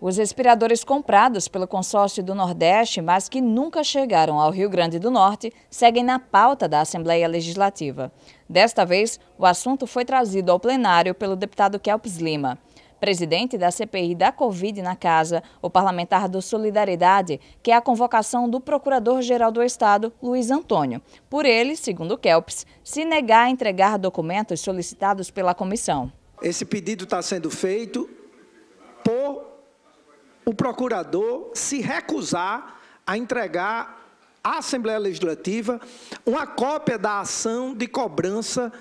Os respiradores comprados pelo consórcio do Nordeste, mas que nunca chegaram ao Rio Grande do Norte, seguem na pauta da Assembleia Legislativa. Desta vez, o assunto foi trazido ao plenário pelo deputado Kelps Lima. Presidente da CPI da Covid na casa, o parlamentar do Solidariedade, que é a convocação do Procurador-Geral do Estado, Luiz Antônio. Por ele, segundo Kelps, se negar a entregar documentos solicitados pela comissão. Esse pedido está sendo feito o procurador se recusar a entregar à Assembleia Legislativa uma cópia da ação de cobrança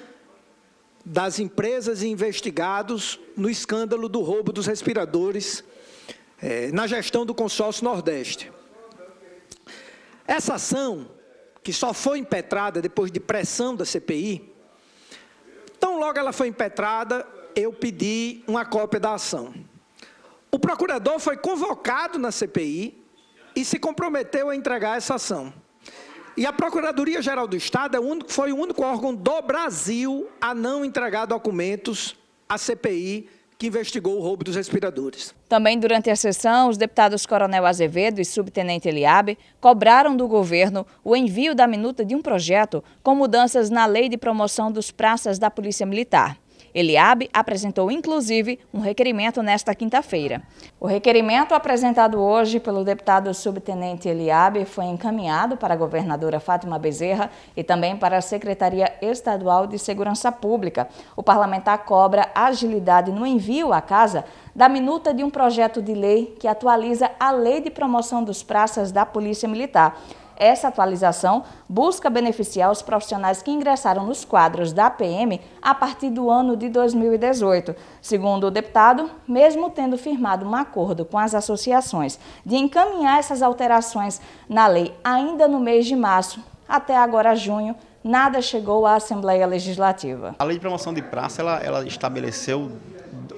das empresas e investigados no escândalo do roubo dos respiradores eh, na gestão do consórcio Nordeste. Essa ação, que só foi impetrada depois de pressão da CPI, tão logo ela foi impetrada, eu pedi uma cópia da ação. O procurador foi convocado na CPI e se comprometeu a entregar essa ação. E a Procuradoria-Geral do Estado é o único, foi o único órgão do Brasil a não entregar documentos à CPI que investigou o roubo dos respiradores. Também durante a sessão, os deputados Coronel Azevedo e Subtenente Eliabe cobraram do governo o envio da minuta de um projeto com mudanças na lei de promoção dos praças da Polícia Militar. Eliabe apresentou, inclusive, um requerimento nesta quinta-feira. O requerimento apresentado hoje pelo deputado subtenente Eliabe foi encaminhado para a governadora Fátima Bezerra e também para a Secretaria Estadual de Segurança Pública. O parlamentar cobra agilidade no envio à casa da minuta de um projeto de lei que atualiza a Lei de Promoção dos Praças da Polícia Militar. Essa atualização busca beneficiar os profissionais que ingressaram nos quadros da PM a partir do ano de 2018. Segundo o deputado, mesmo tendo firmado um acordo com as associações de encaminhar essas alterações na lei ainda no mês de março, até agora junho, nada chegou à Assembleia Legislativa. A Lei de Promoção de Praça ela, ela estabeleceu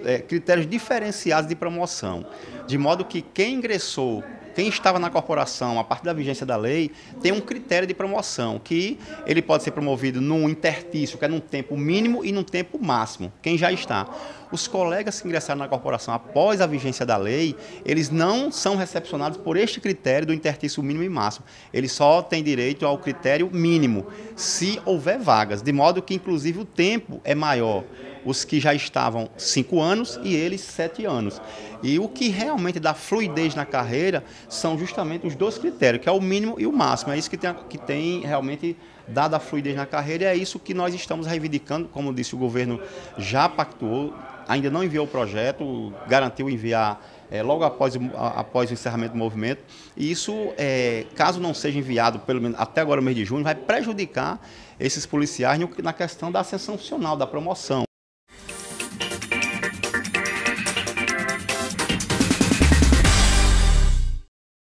é, critérios diferenciados de promoção, de modo que quem ingressou quem estava na corporação a partir da vigência da lei tem um critério de promoção, que ele pode ser promovido num intertício, que é num tempo mínimo e num tempo máximo, quem já está os colegas que ingressaram na corporação após a vigência da lei, eles não são recepcionados por este critério do interstício mínimo e máximo. Eles só têm direito ao critério mínimo, se houver vagas, de modo que, inclusive, o tempo é maior. Os que já estavam cinco anos e eles sete anos. E o que realmente dá fluidez na carreira são justamente os dois critérios, que é o mínimo e o máximo. É isso que tem, que tem realmente dada a fluidez na carreira, e é isso que nós estamos reivindicando. Como disse, o governo já pactuou, ainda não enviou o projeto, garantiu enviar é, logo após, após o encerramento do movimento. E isso, é, caso não seja enviado pelo menos até agora o mês de junho, vai prejudicar esses policiais na questão da ascensão funcional, da promoção.